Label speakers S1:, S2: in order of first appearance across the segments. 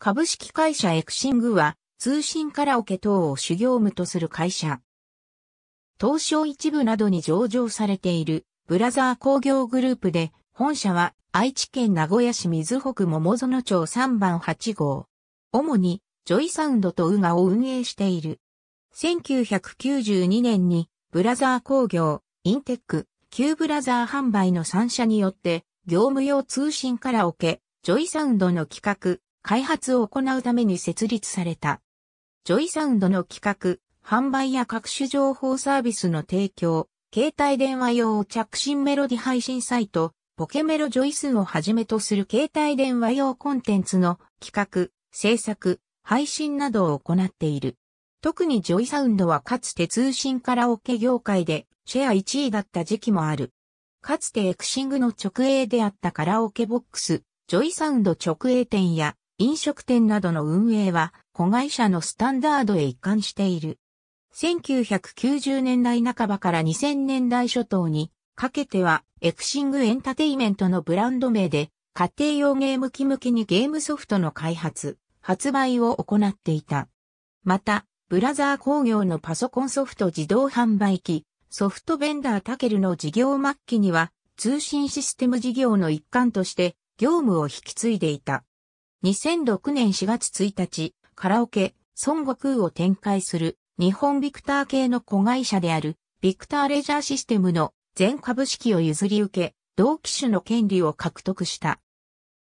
S1: 株式会社エクシングは通信カラオケ等を主業務とする会社。東証一部などに上場されているブラザー工業グループで本社は愛知県名古屋市水北桃園町3番8号。主にジョイサウンドとウガを運営している。1992年にブラザー工業、インテック、旧ブラザー販売の3社によって業務用通信カラオケ、ジョイサウンドの企画、開発を行うために設立された。ジョイサウンドの企画、販売や各種情報サービスの提供、携帯電話用着信メロディ配信サイト、ポケメロジョイスをはじめとする携帯電話用コンテンツの企画、制作、配信などを行っている。特にジョイサウンドはかつて通信カラオケ業界でシェア1位だった時期もある。かつてエクシングの直営であったカラオケボックス、ジョイサウンド直営店や飲食店などの運営は子会社のスタンダードへ一貫している。1990年代半ばから2000年代初頭にかけてはエクシングエンタテイメントのブランド名で家庭用ゲーム機向けにゲームソフトの開発、発売を行っていた。また、ブラザー工業のパソコンソフト自動販売機、ソフトベンダータケルの事業末期には通信システム事業の一環として業務を引き継いでいた。2006年4月1日、カラオケ、孫悟空を展開する日本ビクター系の子会社であるビクターレジャーシステムの全株式を譲り受け、同機種の権利を獲得した。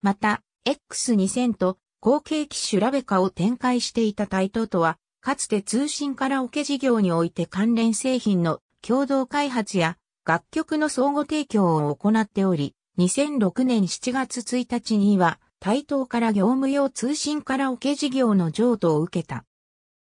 S1: また、X2000 と後継機種ラベカを展開していたタイトとは、かつて通信カラオケ事業において関連製品の共同開発や楽曲の相互提供を行っており、2006年7月1日には台答から業務用通信カラオケ事業の譲渡を受けた。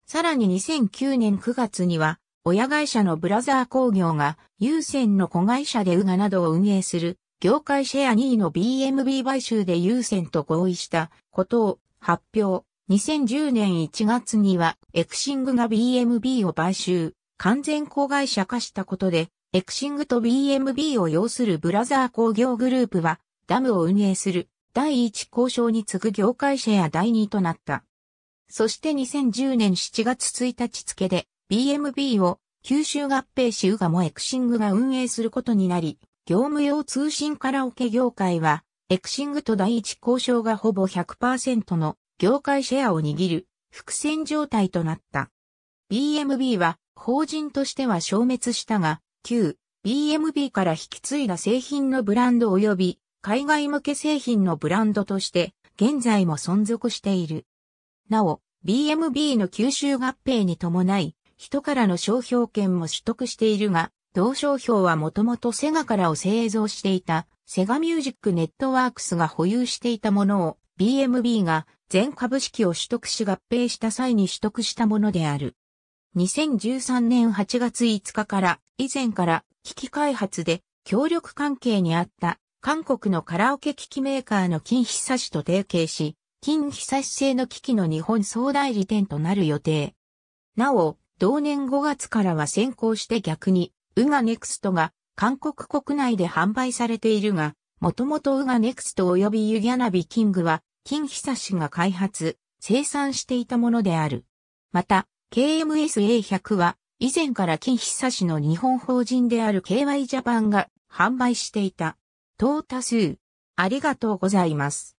S1: さらに2009年9月には、親会社のブラザー工業が、有線の子会社でウガなどを運営する、業界シェア2位の BMB 買収で有線と合意したことを発表。2010年1月には、エクシングが BMB を買収、完全子会社化したことで、エクシングと BMB を要するブラザー工業グループは、ダムを運営する第1交渉に次ぐ業界シェア第2となった。そして2010年7月1日付で BMB を九州合併州がもエクシングが運営することになり、業務用通信カラオケ業界は、エクシングと第一交渉がほぼ100%の業界シェアを握る伏線状態となった。BMB は法人としては消滅したが、旧 BMB から引き継いだ製品のブランド及び海外向け製品のブランドとして現在も存続している。なお、BMB の吸収合併に伴い、人からの商標権も取得しているが、同商標はもともとセガからを製造していた、セガミュージックネットワークスが保有していたものを、BMB が全株式を取得し合併した際に取得したものである。2013年8月5日から、以前から機器開発で協力関係にあった韓国のカラオケ機器メーカーの金久しと提携し、金久し製の機器の日本総代理店となる予定。なお、同年5月からは先行して逆に、ウガネクストが韓国国内で販売されているが、もともとウガネクスト及びユギャナビキングは、金久しが開発、生産していたものである。また、KMSA100 は、以前から金久しの日本法人である KY ジャパンが販売していた。等多数。ありがとうございます。